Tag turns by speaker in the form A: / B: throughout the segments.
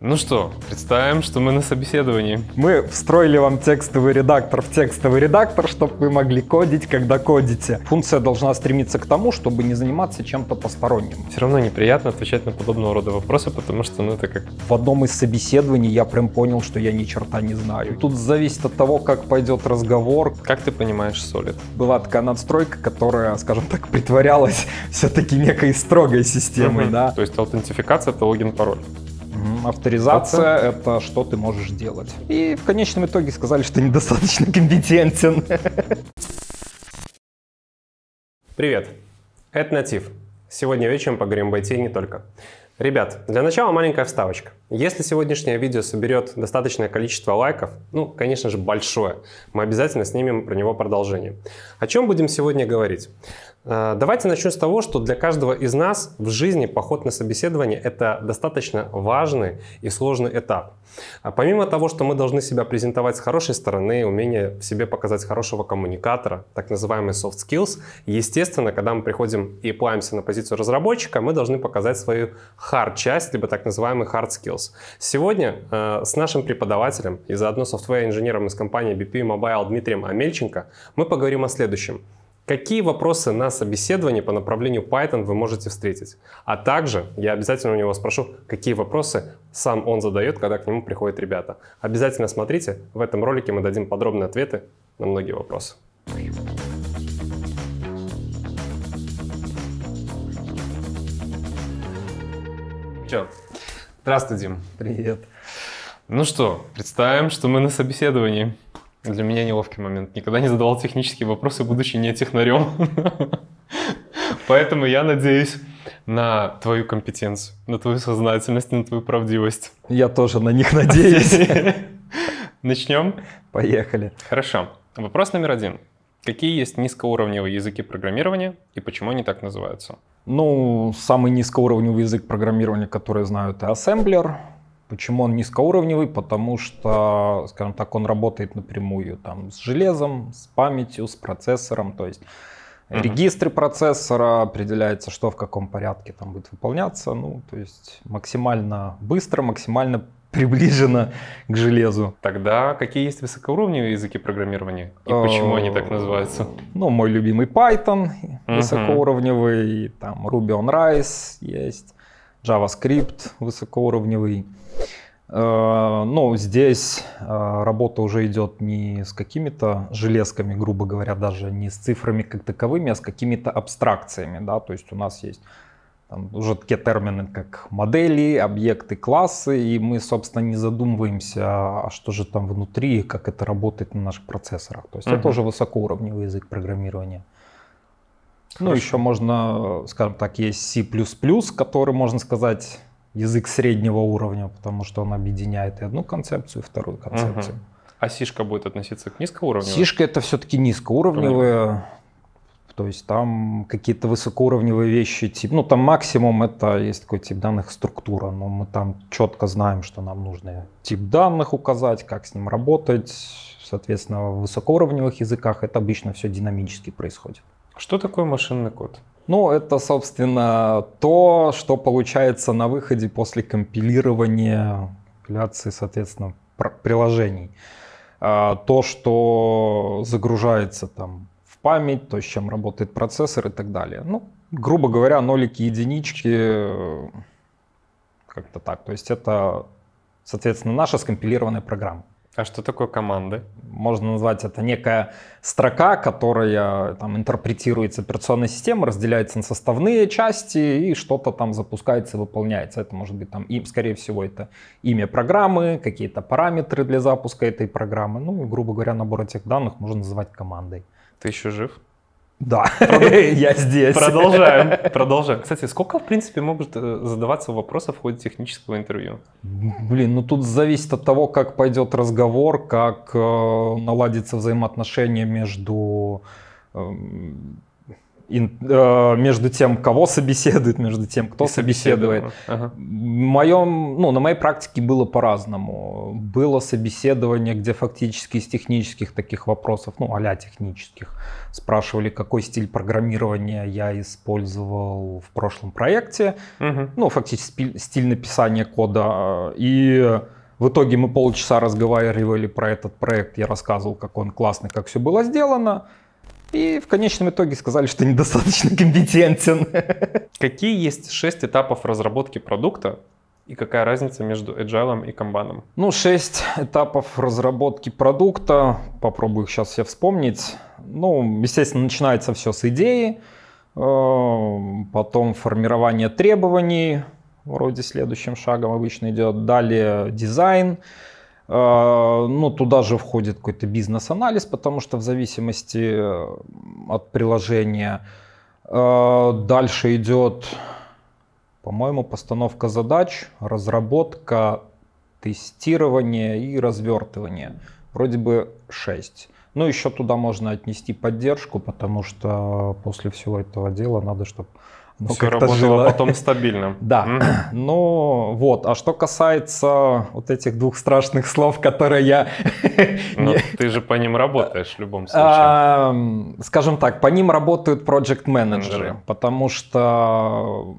A: Ну что, представим, что мы на собеседовании.
B: Мы встроили вам текстовый редактор в текстовый редактор, чтобы вы могли кодить, когда кодите. Функция должна стремиться к тому, чтобы не заниматься чем-то посторонним.
A: Все равно неприятно отвечать на подобного рода вопросы, потому что, ну, это как...
B: В одном из собеседований я прям понял, что я ни черта не знаю. Тут зависит от того, как пойдет разговор. Как ты понимаешь Solid? Была такая надстройка, которая, скажем так, притворялась
A: все-таки некой строгой системой, да? То есть аутентификация — это логин-пароль.
B: Авторизация – это что ты можешь делать. И в конечном итоге сказали, что недостаточно компетентен. Привет, это
A: Натив. Сегодня вечером поговорим об IT не только. Ребят, для начала маленькая вставочка. Если сегодняшнее видео соберет достаточное количество лайков, ну, конечно же, большое, мы обязательно снимем про него продолжение. О чем будем сегодня говорить? Э, давайте начнем с того, что для каждого из нас в жизни поход на собеседование – это достаточно важный и сложный этап. А помимо того, что мы должны себя презентовать с хорошей стороны, умение в себе показать хорошего коммуникатора, так называемые soft skills, естественно, когда мы приходим и плаемся на позицию разработчика, мы должны показать свою hard-часть, либо так называемый hard skills. Сегодня э, с нашим преподавателем и заодно софтвер-инженером из компании BP Mobile Дмитрием Амельченко мы поговорим о следующем – Какие вопросы на собеседовании по направлению Python вы можете встретить? А также я обязательно у него спрошу, какие вопросы сам он задает, когда к нему приходят ребята. Обязательно смотрите, в этом ролике мы дадим подробные ответы на многие вопросы. Че? Здравствуй, Дим. Привет. Ну что, представим, что мы на собеседовании. Для меня неловкий момент. Никогда не задавал технические вопросы, будучи не технарем. Поэтому я надеюсь на твою компетенцию, на твою сознательность, на твою правдивость.
B: Я тоже на них надеюсь.
A: Начнем? Поехали. Хорошо. Вопрос номер один. Какие есть низкоуровневые языки программирования и почему они так называются?
B: Ну, самый низкоуровневый язык программирования, который знаю, это ассемблер. Почему он низкоуровневый? Потому что, скажем так, он работает напрямую там, с железом, с памятью, с процессором. То есть uh-huh. регистры процессора определяется, что в каком порядке там будет выполняться. Ну, то есть максимально быстро, максимально приближено к железу.
A: Тогда какие есть высокоуровневые языки программирования
B: и почему они
A: так э, называются?
B: Ну, мой любимый Python высокоуровневый, там Ruby on Rails есть. JavaScript высокоуровневый. Э, ну, здесь э, работа уже идет не с какими-то железками, грубо говоря, даже не с цифрами как таковыми, а с какими-то абстракциями, да, то есть у нас есть там уже такие термины, как модели, объекты, классы, и мы, собственно, не задумываемся, а, а что же там внутри, как это работает на наших процессорах. То есть uh это уже высокоуровневый язык программирования. Ну, еще можно, скажем так, есть C++, который, можно сказать, язык среднего уровня, потому что он объединяет и одну концепцию, и вторую концепцию.
A: Угу. А сишка будет относиться к низкоуровневой? Сишка
B: это все-таки низкоуровневые, то есть там какие-то высокоуровневые вещи, типа, ну там максимум это есть такой тип данных структура, но мы там четко знаем, что нам нужно тип данных указать, как с ним работать, соответственно, в высокоуровневых языках это обычно все динамически происходит. Что такое машинный код? Ну, это, собственно, то, что получается на выходе после компилирования, компиляции, соответственно, приложений. А, то, что загружается там в память, то, с чем работает процессор и так далее. Ну, грубо говоря, нолики, единички, э, как-то так. То есть это, соответственно, наша скомпилированная программа. А что такое команды? Можно назвать это некая строка, которая там интерпретируется операционной системой, разделяется на составные части и что-то там запускается, и выполняется. Это может быть там, им, скорее всего, это имя программы, какие-то параметры для запуска этой программы. Ну грубо говоря, набор этих данных можно называть командой. Ты еще жив? Да,
A: я здесь. Продолжаем, продолжаем. Кстати, сколько, в принципе, могут э, задаваться вопросов в ходе технического интервью?
B: Блин, ну тут зависит от того, как пойдет разговор, как э, наладится взаимоотношения между эм, Э, между тем, кого собеседует, между тем, кто и собеседует. Ага. Моем, ну, на моей практике было по-разному. Было собеседование, где фактически из технических таких вопросов, ну, а технических, спрашивали, какой стиль программирования я использовал в прошлом проекте. Угу. Ну, фактически стиль написания кода. И в итоге мы полчаса разговаривали про этот проект, я рассказывал, как он классный, как все было сделано. И в конечном итоге сказали, что недостаточно компетентен.
A: Какие есть шесть этапов разработки продукта, и какая разница между agile
B: и комбаном? Ну, шесть этапов разработки продукта. Попробую их сейчас все вспомнить. Ну, естественно, начинается все с идеи, э, потом формирование требований, вроде следующим шагом обычно идет, далее дизайн, а, ну, туда же входит какой-то бизнес-анализ, потому что в зависимости э, от приложения э, дальше идет, по-моему, постановка задач, разработка, тестирование и развертывание. Вроде бы 6. Ну, еще туда можно отнести поддержку, потому что э, после всего этого дела надо, чтобы ну, ну все работало жило. потом стабильно. Да. Mm-hmm. Ну вот, а что касается вот этих двух страшных слов, которые я... Ну,
A: ты же по ним работаешь в любом
B: случае. Скажем так, по ним работают проект-менеджеры, потому что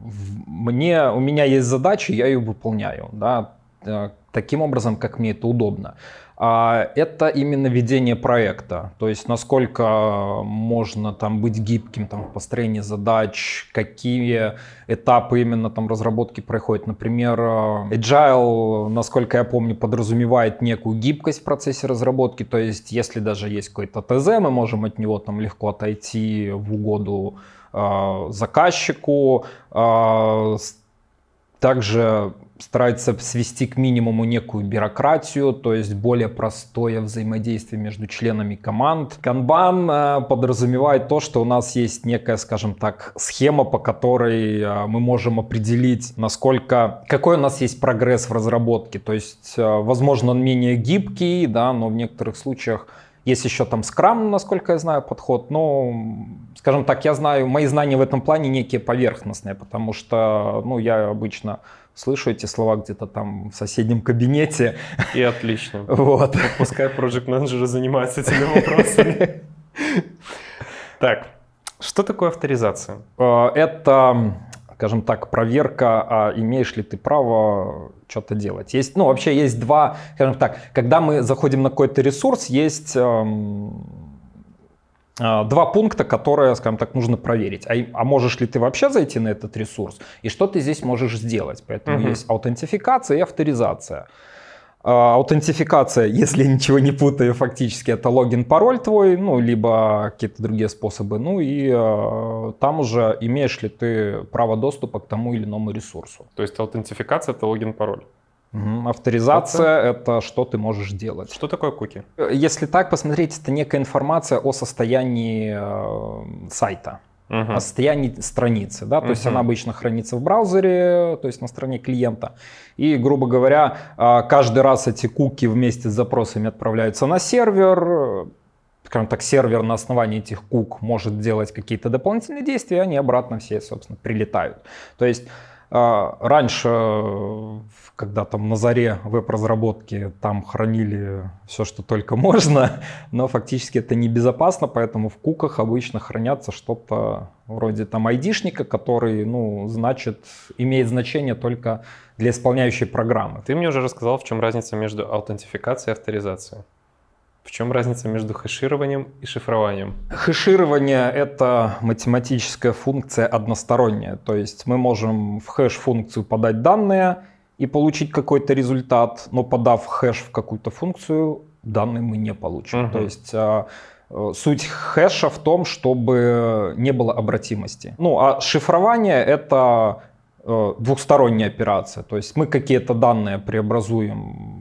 B: мне, у меня есть задача, я ее выполняю. Да? Э, таким образом, как мне это удобно. А это именно ведение проекта, то есть насколько можно там быть гибким там, в построении задач, какие этапы именно там разработки проходят. Например, э, Agile, насколько я помню, подразумевает некую гибкость в процессе разработки, то есть если даже есть какой-то ТЗ, мы можем от него там легко отойти в угоду э, заказчику, э, также старается свести к минимуму некую бюрократию, то есть более простое взаимодействие между членами команд. Канбан э, подразумевает то, что у нас есть некая, скажем так, схема, по которой э, мы можем определить, насколько, какой у нас есть прогресс в разработке. То есть, э, возможно, он менее гибкий, да, но в некоторых случаях есть еще там скрам, насколько я знаю, подход, но, скажем так, я знаю, мои знания в этом плане некие поверхностные, потому что, ну, я обычно слышу эти слова где-то там в соседнем кабинете.
A: И отлично. Вот.
B: Пускай проект менеджеры занимается этими вопросами.
A: Так, что такое авторизация?
B: Э, это, скажем так, проверка, а имеешь ли ты право что-то делать. Есть, ну, вообще есть два, скажем так, когда мы заходим на какой-то ресурс, есть эм, а, два пункта, которые, скажем так, нужно проверить. А, а можешь ли ты вообще зайти на этот ресурс? И что ты здесь можешь сделать? Поэтому угу. есть аутентификация и авторизация. А, аутентификация, если ничего не путаю, фактически это логин, пароль твой, ну, либо какие-то другие способы. Ну и э, там уже имеешь ли ты право доступа к тому или иному ресурсу.
A: То есть аутентификация это логин, пароль?
B: Авторизация это... это что ты можешь делать. Что такое куки? Если так посмотреть, это некая информация о состоянии э, сайта. Uh-huh. о состоянии страницы, да, uh-huh. то есть она обычно хранится в браузере, то есть на стороне клиента. И, грубо говоря, э, каждый раз эти куки вместе с запросами отправляются на сервер, скажем так, сервер на основании этих кук может делать какие-то дополнительные действия, и они обратно все, собственно, прилетают. То есть а, раньше, когда там на заре веб-разработки, там хранили все, что только можно, но фактически это небезопасно, поэтому в куках обычно хранятся что-то вроде там айдишника, который, ну, значит, имеет значение только для исполняющей программы. Ты мне уже рассказал,
A: в чем разница между аутентификацией и авторизацией. В чем разница между хэшированием
B: и шифрованием? Хэширование — это математическая функция односторонняя. То есть мы можем в хэш-функцию подать данные и получить какой-то результат, но подав хэш в какую-то функцию, данные мы не получим. Угу. То есть а, э, Суть хэша в том, чтобы не было обратимости. Ну, а шифрование — это э, двухсторонняя операция. То есть мы какие-то данные преобразуем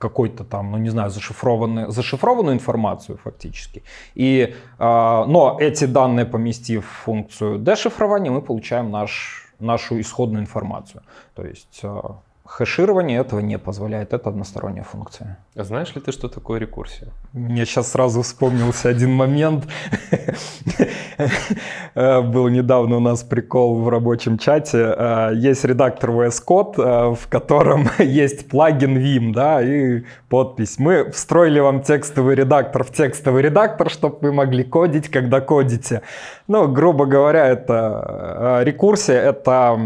B: какой-то там, ну не знаю, зашифрованную, зашифрованную информацию фактически. И, э, но эти данные поместив в функцию дешифрования, мы получаем наш, нашу исходную информацию. То есть э, Хэширование этого не позволяет, это односторонняя функция.
A: А знаешь ли ты, что такое рекурсия?
B: Мне сейчас сразу вспомнился один момент. Был недавно у нас прикол в рабочем чате. А, есть редактор VS Code, а, в котором есть плагин Vim, да, и подпись. Мы встроили вам текстовый редактор в текстовый редактор, чтобы вы могли кодить, когда кодите. Ну, грубо говоря, это а, рекурсия, это,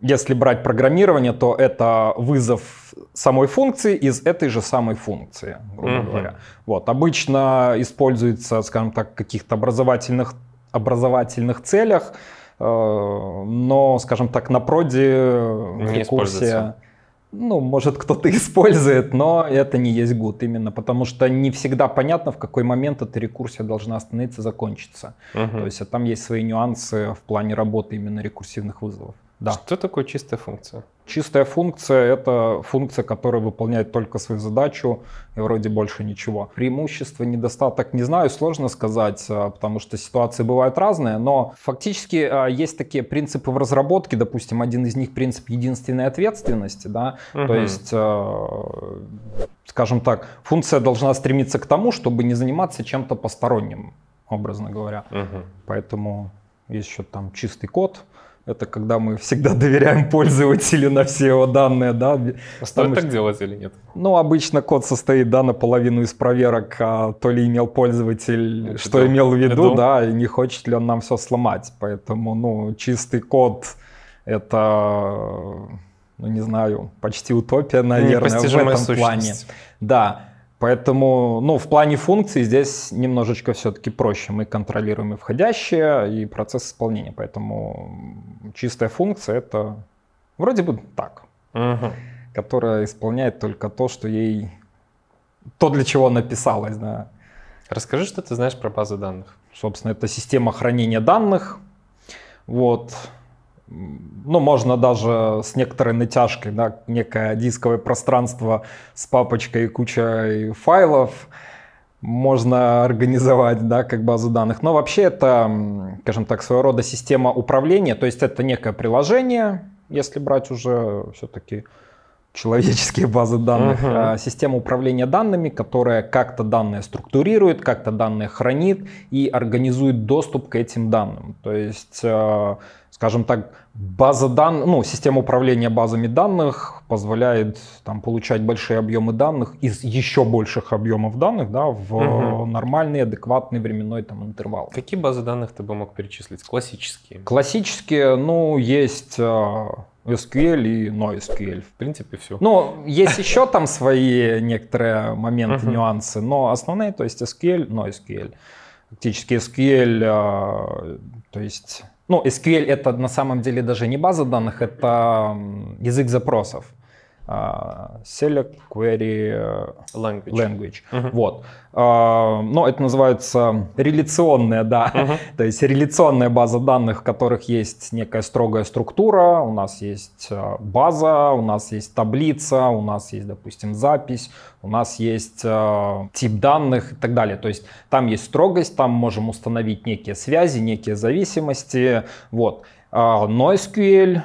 B: если брать программирование, то это вызов самой функции из этой же самой функции, грубо mm-hmm. говоря. Вот. Обычно используется, скажем так, в каких-то образовательных, образовательных целях, э, но, скажем так, на проде в рекурсия... Ну, может, кто-то использует, но это не есть гуд именно, потому что не всегда понятно, в какой момент эта рекурсия должна остановиться, закончиться. Угу. То есть а там есть свои нюансы в плане работы именно рекурсивных вызовов. Да. Что такое чистая функция? Чистая функция — это функция, которая выполняет только свою задачу и вроде больше ничего. Преимущество, недостаток, не знаю, сложно сказать, а, потому что ситуации бывают разные, но фактически а, есть такие принципы в разработке, допустим, один из них принцип единственной ответственности, да, угу. то есть, а, скажем так, функция должна стремиться к тому, чтобы не заниматься чем-то посторонним, образно говоря. Угу. Поэтому есть еще там чистый код, это когда мы всегда доверяем пользователю на все его данные, да? А Стоит так что... делать или нет? Ну, обычно код состоит, да, наполовину из проверок, а, то ли имел пользователь, Это что да. имел в виду, Это... да, и не хочет ли он нам все сломать. Поэтому, ну, чистый код это, ну не знаю, почти утопия, наверное, в этом сущность. плане. Да. Поэтому, ну, в плане функций здесь немножечко все-таки проще. Мы контролируем и входящие, и процесс исполнения. Поэтому чистая функция — это вроде бы так, угу. которая исполняет только то, что ей... То, для чего написалось, да. Расскажи, что ты знаешь про базы данных. Собственно, это система хранения данных. Вот ну, можно даже с некоторой натяжкой, да, некое дисковое пространство с папочкой и кучей файлов можно организовать, да, как базу данных. Но вообще это, скажем так, своего рода система управления, то есть это некое приложение, если брать уже все-таки человеческие базы данных, uh-huh. система управления данными, которая как-то данные структурирует, как-то данные хранит и организует доступ к этим данным. То есть а, скажем так, база дан ну, система управления базами данных позволяет там получать большие объемы данных из еще больших объемов данных, да, в угу. нормальный, адекватный временной там интервал.
A: Какие базы данных ты бы мог перечислить? Классические?
B: Классические, ну, есть э, SQL и NoSQL. В принципе, все. Ну, есть еще там свои некоторые моменты, нюансы, но основные, то есть SQL, NoSQL. Фактически SQL, э, то есть ну, SQL это на самом деле даже не база данных, это язык запросов. А, Select Query э, Language. language. Uh-huh. Вот. А, но это называется реляционная, да, uh-huh. то есть реляционная база данных, в которых есть некая строгая структура, у нас есть э, база, у нас есть таблица, у нас есть, допустим, запись, у нас есть э, тип данных и так далее. То есть там есть строгость, там можем установить некие связи, некие зависимости. Вот. Но а,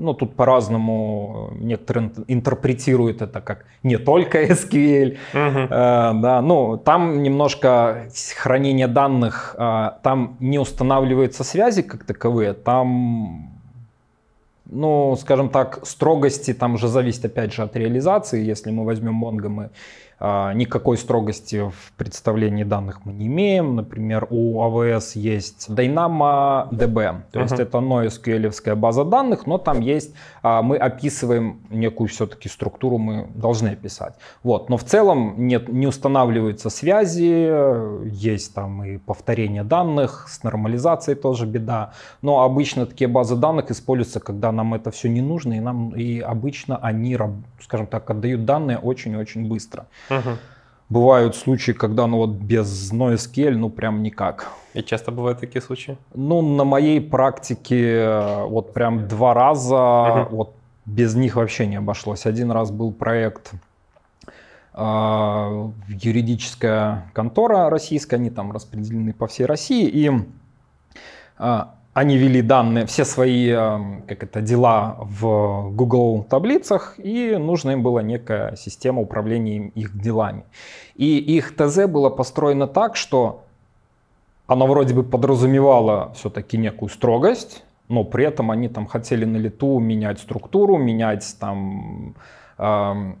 B: ну, тут по-разному э, некоторые интерпретируют это как не только SQL. Uh-huh. Э, да, ну, там немножко хранение данных, э, там не устанавливаются связи как таковые, там ну, скажем так, строгости там же зависит опять же от реализации. Если мы возьмем Mongo, мы а, никакой строгости в представлении данных мы не имеем. Например, у AWS а есть DynamoDB, то uh-huh. есть это NoSQL база данных, но там есть, а, мы описываем некую все-таки структуру, мы должны описать. Вот. Но в целом нет, не устанавливаются связи, есть там и повторение данных, с нормализацией тоже беда. Но обычно такие базы данных используются, когда нам это все не нужно, и, нам, и обычно они, скажем так, отдают данные очень-очень быстро. Угу. Бывают случаи, когда ну вот без NoSQL ну прям никак. И часто бывают такие случаи? Ну, на моей практике э, вот прям два раза угу. вот без них вообще не обошлось. Один раз был проект э, юридическая контора российская, они там распределены по всей России, и а, они вели данные, все свои эм, как это, дела в Google таблицах, и нужна им была некая система управления их делами. И их ТЗ было построено так, что оно вроде бы подразумевало все-таки некую строгость, но при этом они там хотели на лету менять структуру, менять там э,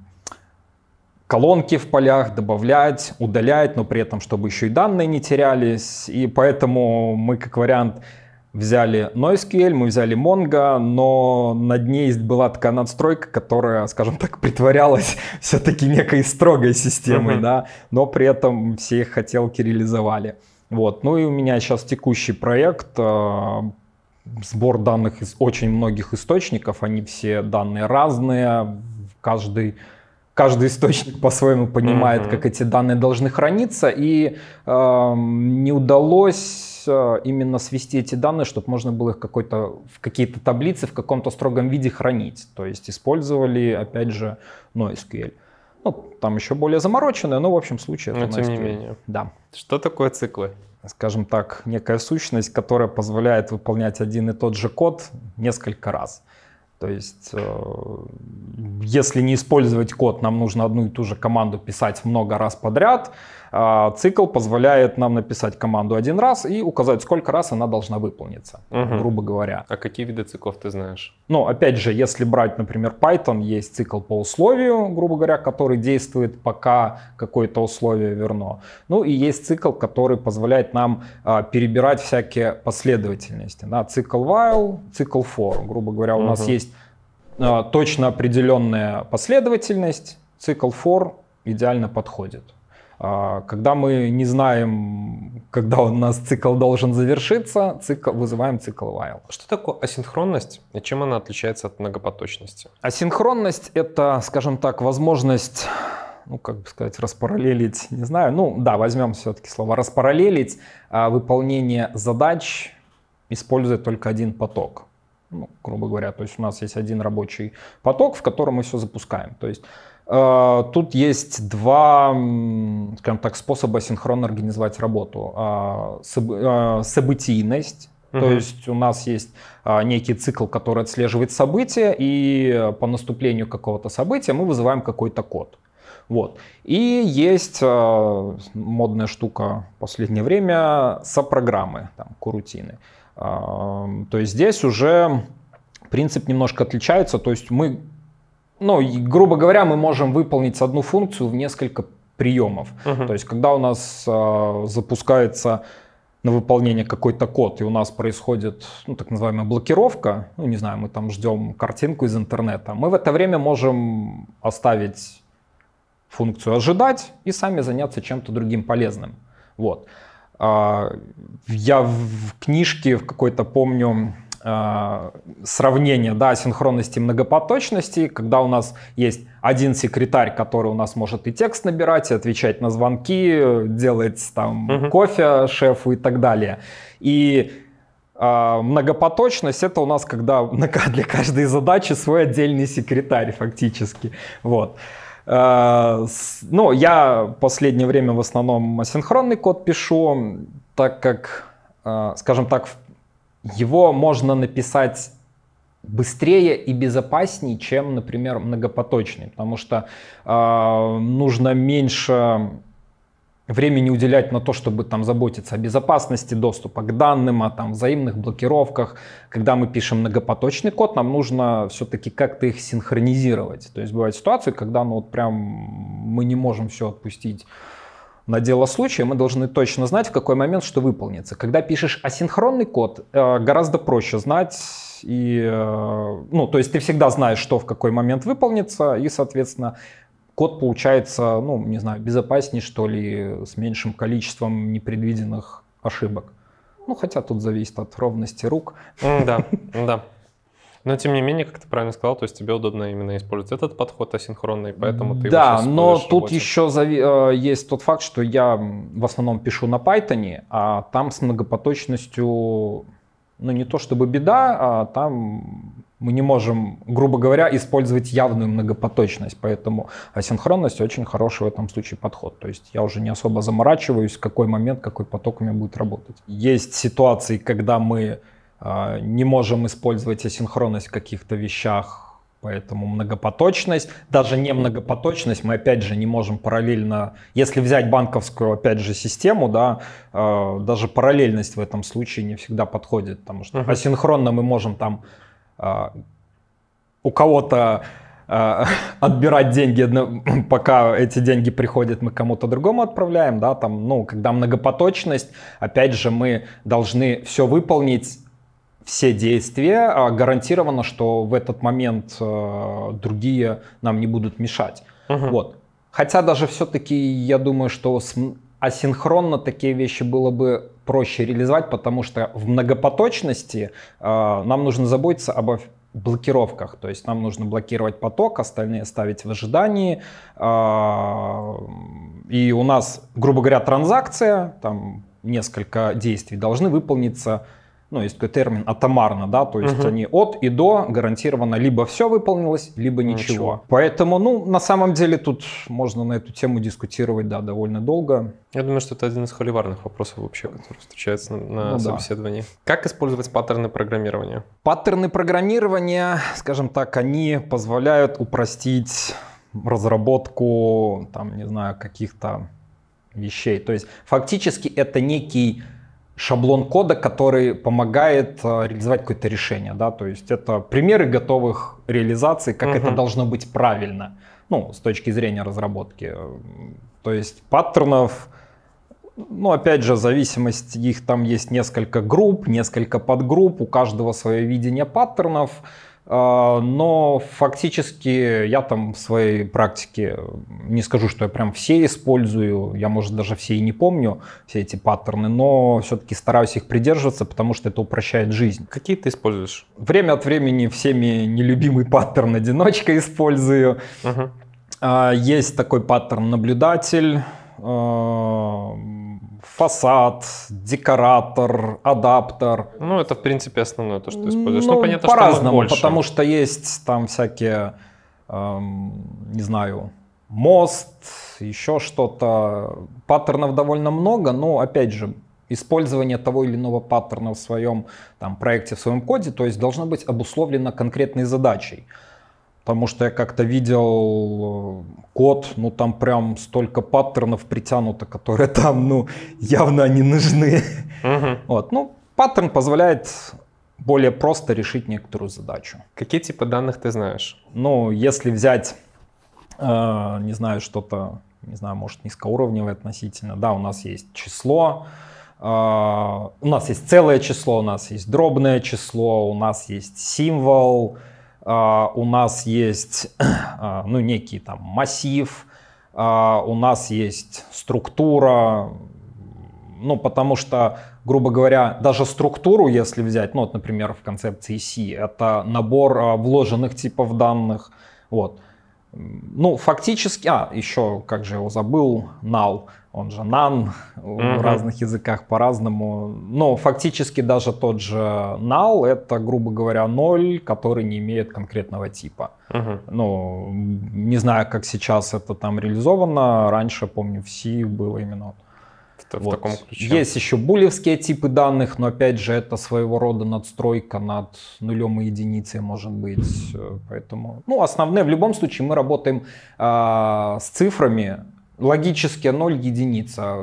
B: колонки в полях, добавлять, удалять, но при этом, чтобы еще и данные не терялись. И поэтому мы как вариант взяли NoSQL, мы взяли Mongo, но над ней была такая надстройка, которая, скажем так, притворялась все-таки некой строгой системой, uh-huh. да, но при этом все их хотелки реализовали. Вот. Ну и у меня сейчас текущий проект, э, сбор данных из очень многих источников, они все данные разные, каждый каждый источник по-своему понимает, mm-hmm. как эти данные должны храниться, и э, не удалось э, именно свести эти данные, чтобы можно было их какой-то, в какие-то таблицы в каком-то строгом виде хранить. То есть использовали, опять же, NoSQL. Ну, там еще более замороченное, но в общем случае это но, NoSQL. не менее.
A: Да. Что такое
B: циклы? Скажем так, некая сущность, которая позволяет выполнять один и тот же код несколько раз. То есть, э, если не использовать код, нам нужно одну и ту же команду писать много раз подряд. А, цикл позволяет нам написать команду один раз и указать, сколько раз она должна выполниться, угу. грубо говоря.
A: А какие виды циклов ты знаешь?
B: Ну, опять же, если брать, например, Python, есть цикл по условию, грубо говоря, который действует, пока какое-то условие верно. Ну и есть цикл, который позволяет нам а, перебирать всякие последовательности. Да, цикл while, цикл for. Грубо говоря, у угу. нас есть а, точно определенная последовательность, цикл for идеально подходит. А, когда мы не знаем, когда у нас цикл должен завершиться, цикл, вызываем цикл while. Что
A: такое асинхронность и чем она отличается от многопоточности?
B: Асинхронность — это, скажем так, возможность ну, как бы сказать, распараллелить, не знаю, ну, да, возьмем все-таки слово распараллелить а, выполнение задач, используя только один поток. Ну, грубо говоря, то есть у нас есть один рабочий поток, в котором мы все запускаем. То есть Э, тут есть два, скажем так, способа синхронно организовать работу. А, э, событийность, Угу. То есть у нас есть а, некий цикл, который отслеживает события, и по наступлению какого-то события мы вызываем какой-то код. Вот. И есть э, модная штука в последнее время сопрограммы, там, курутины. то есть здесь уже принцип немножко отличается. То есть мы ну, грубо говоря, мы можем выполнить одну функцию в несколько приемов. Угу. То есть, когда у нас э, запускается на выполнение какой-то код, и у нас происходит ну, так называемая блокировка, ну, не знаю, мы там ждем картинку из интернета, мы в это время можем оставить функцию ожидать и сами заняться чем-то другим полезным. Вот. А, я в книжке в какой-то помню Э, сравнение да, синхронности и многопоточности, когда у нас есть один секретарь, который у нас может и текст набирать, и отвечать на звонки, делать там угу. кофе шефу и так далее. И э, многопоточность это у нас когда для каждой задачи свой отдельный секретарь фактически. Вот. Э, с, ну, я в последнее время в основном асинхронный код пишу, так как, э, скажем так, в его можно написать быстрее и безопаснее, чем, например, многопоточный, потому что э, нужно меньше времени уделять на то, чтобы там заботиться о безопасности доступа к данным, о там взаимных блокировках. Когда мы пишем многопоточный код, нам нужно все-таки как-то их синхронизировать. То есть бывают ситуации, когда ну вот прям мы не можем все отпустить на дело случая, мы должны точно знать, в какой момент что выполнится. Когда пишешь асинхронный код, э, гораздо проще знать и, э, ну, то есть ты всегда знаешь, что в какой момент выполнится, и, соответственно, код получается, ну, не знаю, безопаснее, что ли, с меньшим количеством непредвиденных ошибок. Ну, хотя тут зависит от ровности рук. Да, да.
A: Но тем не менее, как ты правильно сказал, то есть тебе удобно именно использовать этот подход асинхронный, поэтому ты Да, но тут работе. еще
B: зави- э, есть тот факт, что я в основном пишу на Python, а там с многопоточностью, ну не то чтобы беда, а там мы не можем, грубо говоря, использовать явную многопоточность, поэтому асинхронность очень хороший в этом случае подход. То есть я уже не особо заморачиваюсь, какой момент, какой поток у меня будет работать. Есть ситуации, когда мы а, не можем использовать асинхронность в каких-то вещах, Поэтому многопоточность, даже не многопоточность, мы опять же не можем параллельно, если взять банковскую опять же систему, да, а, даже параллельность в этом случае не всегда подходит, потому что uh-huh. асинхронно мы можем там а, у кого-то отбирать деньги, пока эти деньги приходят, мы кому-то другому отправляем, да, там, ну, когда многопоточность, опять же, мы должны все выполнить все действия, а гарантированно, что в этот момент э, другие нам не будут мешать. Угу. Вот. Хотя даже все-таки я думаю, что асинхронно такие вещи было бы проще реализовать, потому что в многопоточности э, нам нужно заботиться обо блокировках, то есть нам нужно блокировать поток, остальные ставить в ожидании, э, и у нас, грубо говоря, транзакция, там несколько действий должны выполниться ну, есть такой термин атомарно, да, то есть угу. они от и до гарантированно либо все выполнилось, либо ну, ничего. ничего. Поэтому, ну, на самом деле тут можно на эту тему дискутировать, да, довольно долго. Я думаю, что это один из холиварных вопросов
A: вообще, который встречается на ну, собеседовании. Да. Как использовать паттерны программирования?
B: Паттерны программирования, скажем так, они позволяют упростить разработку, там, не знаю, каких-то вещей. То есть фактически это некий шаблон кода, который помогает э, реализовать какое-то решение. Да? То есть это примеры готовых реализаций, как угу. это должно быть правильно, ну, с точки зрения разработки. Э, то есть паттернов, ну, опять же, зависимость, их там есть несколько групп, несколько подгрупп, у каждого свое видение паттернов. А, но фактически я там в своей практике не скажу, что я прям все использую, я, может, даже все и не помню, все эти паттерны, но все-таки стараюсь их придерживаться, потому что это упрощает жизнь. Какие ты используешь? Время от времени всеми нелюбимый паттерн одиночка использую. Угу. Есть такой паттерн наблюдатель, а, фасад, декоратор, адаптер. Ну, это, в принципе, основное то, что используешь. Ну, ну понятно, по-разному, потому что есть там всякие, эм, не знаю, мост, еще что-то. Паттернов довольно много, но, опять же, использование того или иного паттерна в своем там, проекте, в своем коде, то есть должно быть обусловлено конкретной задачей потому что я как-то видел э, код, ну там прям столько паттернов притянуто, которые там, ну, явно они нужны. Угу. Вот, ну, паттерн позволяет более просто решить некоторую задачу. Какие типы данных ты знаешь? Ну, если взять, э, не знаю, что-то, не знаю, может, низкоуровневое относительно, да, у нас есть число, э, у нас есть целое число, у нас есть дробное число, у нас есть символ, а, у нас есть а, ну, некий там массив, а, у нас есть структура, ну, потому что, грубо говоря, даже структуру, если взять, ну, вот, например, в концепции C, это набор вложенных типов данных, вот. Ну, фактически, а, еще, как же я его забыл, null он же нан mm-hmm. в разных языках по-разному. Но фактически даже тот же null это, грубо говоря, ноль, который не имеет конкретного типа. Mm-hmm. Ну, не знаю, как сейчас это там реализовано. Раньше, помню, в C было именно в вот. таком ключе. Есть еще булевские типы данных, но опять же это своего рода надстройка над нулем и единицей может быть. Э, поэтому, ну, основные в любом случае мы работаем э, с цифрами, логически 0 единица,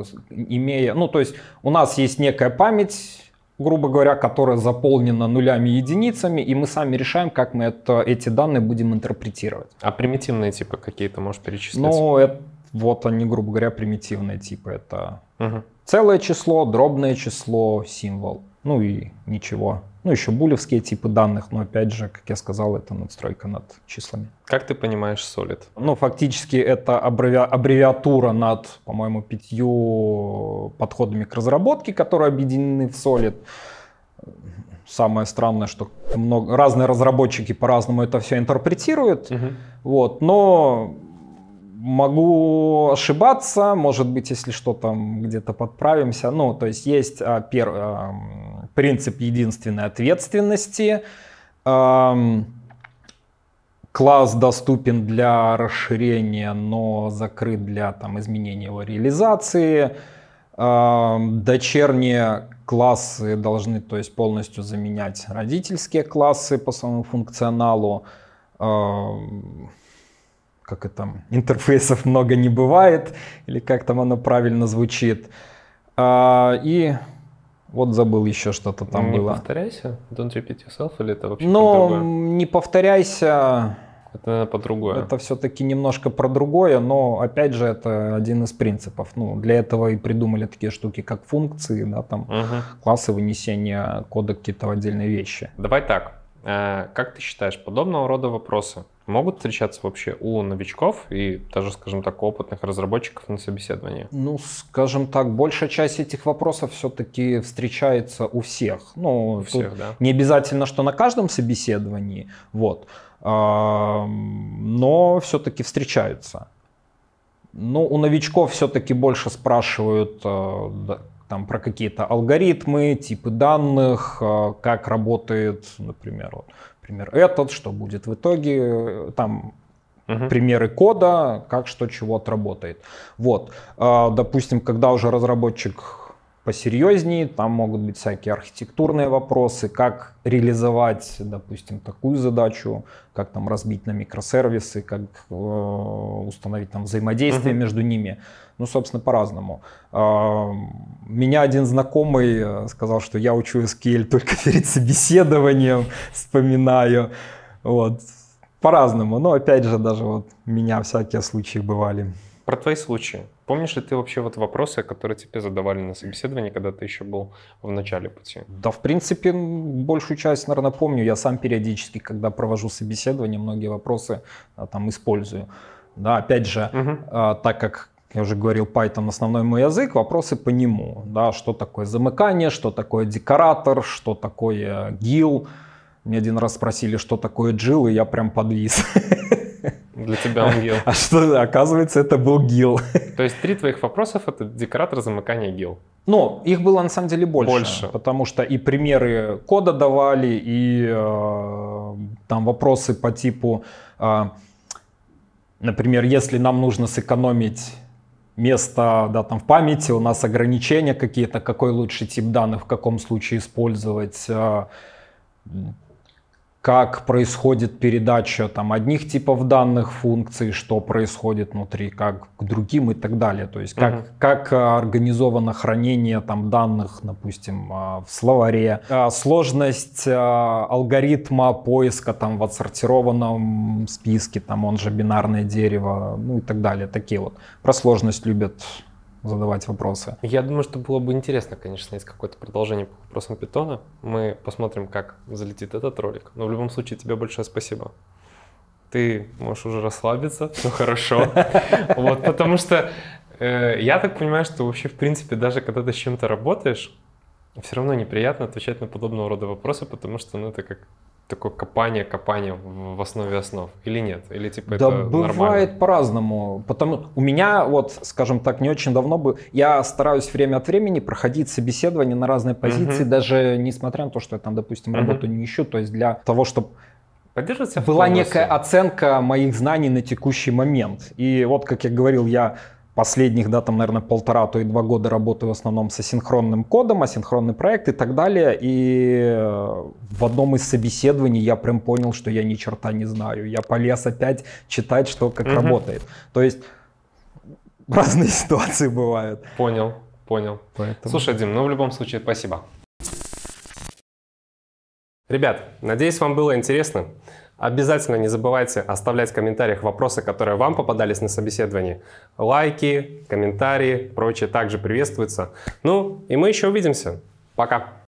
B: имея, ну то есть у нас есть некая память, грубо говоря, которая заполнена нулями и единицами, и мы сами решаем, как мы это, эти данные будем интерпретировать. А примитивные типы какие-то можешь перечислить? Ну, это, вот они, грубо говоря, примитивные типы. Это угу. целое число, дробное число, символ, ну и ничего ну, еще булевские типы данных, но опять же, как я сказал, это надстройка над числами.
A: Как ты понимаешь Solid?
B: Ну, фактически это аббреви... аббревиатура над, по-моему, пятью подходами к разработке, которые объединены в Solid. Самое странное, что много... разные разработчики по-разному это все интерпретируют. Угу. Вот, но могу ошибаться, может быть, если что там где-то подправимся. Ну, то есть есть а, пер... А, принцип единственной ответственности. Класс доступен для расширения, но закрыт для там, изменения его реализации. Дочерние классы должны то есть, полностью заменять родительские классы по своему функционалу. Как это, интерфейсов много не бывает, или как там оно правильно звучит. А, и вот забыл еще что-то там не было. Не
A: повторяйся, don't repeat yourself, или это вообще
B: Но не повторяйся. Это, наверное, по другое. Это все-таки немножко про другое, но, опять же, это один из принципов. Ну, для этого и придумали такие штуки, как функции, да, там, угу. классы вынесения кода какие-то отдельные вещи.
A: Давай так, э, как ты считаешь, подобного рода вопросы могут встречаться вообще у новичков и даже,
B: скажем так, опытных разработчиков на собеседовании? Ну, скажем так, большая часть этих вопросов все-таки встречается у всех. Ну, у всех, да. Не обязательно, что на каждом собеседовании, вот, но все-таки встречаются. Ну, у новичков все-таки больше спрашивают э, там про какие-то алгоритмы, типы данных, э, как работает, например, например, этот, что будет в итоге, там Угу. Примеры кода, как что чего отработает. Вот, а, допустим, когда уже разработчик посерьезнее, там могут быть всякие архитектурные вопросы, как реализовать, допустим, такую задачу, как там разбить на микросервисы, как э, установить там взаимодействие uh-huh. между ними. Ну, собственно, по-разному. Э, меня один знакомый э, сказал, что я учу SQL только перед собеседованием, вспоминаю. Вот. По-разному, но опять же, даже вот меня всякие случаи бывали.
A: Про твои случаи. Помнишь ли ты вообще вот вопросы, которые тебе задавали на собеседовании, когда ты
B: еще был в начале пути? Да, в принципе, большую часть, наверное, помню. Я сам периодически, когда провожу собеседование, многие вопросы а, там использую. Да, опять же, угу. так как я уже говорил, Python основной мой язык, вопросы по нему. Да, что такое замыкание, что такое декоратор, что такое э, гил. Мне один раз спросили, что такое джил, и я прям подвис.
A: для тебя он гил.
B: А что, оказывается, это был гил.
A: То есть три твоих вопросов — это декоратор замыкания гил.
B: Ну, их было на самом деле больше, больше. потому что и примеры кода давали, и э, там вопросы по типу, э, например, если нам нужно сэкономить место да, там, в памяти, у нас ограничения какие-то, какой лучший тип данных в каком случае использовать, э, как происходит передача там, одних типов данных функций, что происходит внутри, как к другим и так далее. То есть как, угу. как э, организовано хранение там, данных, допустим, э, в словаре. Э, сложность алгоритма поиска там, в отсортированном списке, там, он же бинарное дерево, ну и так далее. Такие вот. Про сложность любят задавать вопросы.
A: Я думаю, что было бы интересно, конечно, есть какое-то продолжение по вопросам питона. Мы посмотрим, как залетит этот ролик. Но в любом случае, тебе большое спасибо ты можешь уже расслабиться, все ну, хорошо. Вот, потому что э, я так понимаю, что вообще, в принципе, даже когда ты с чем-то работаешь, все равно неприятно отвечать на подобного рода вопросы, потому что, ну, это как такое копание, копание в основе основ или нет? Или типа да это бывает
B: по-разному. Потому у меня вот, скажем так, не очень давно бы я стараюсь время от времени проходить собеседование на разные позиции, угу. даже несмотря на то, что я там, допустим, угу. работу не ищу, то есть для того, чтобы Поддерживать Была некая оценка моих знаний на текущий момент. И вот, как я говорил, я последних, да, там, наверное, полтора, а то и два года работаю в основном с асинхронным кодом, асинхронный проект и так далее. И э, в одном из собеседований я прям понял, что я ни черта не знаю. Я полез опять читать, что как угу. работает. То есть разные ситуации бывают. Понял,
A: понял. Поэтому... Слушай, Дим, ну в любом случае спасибо. Ребят, надеюсь, вам было интересно. Обязательно не забывайте оставлять в комментариях вопросы, которые вам попадались на собеседовании. Лайки, комментарии, прочее также приветствуются. Ну и мы еще
B: увидимся. Пока!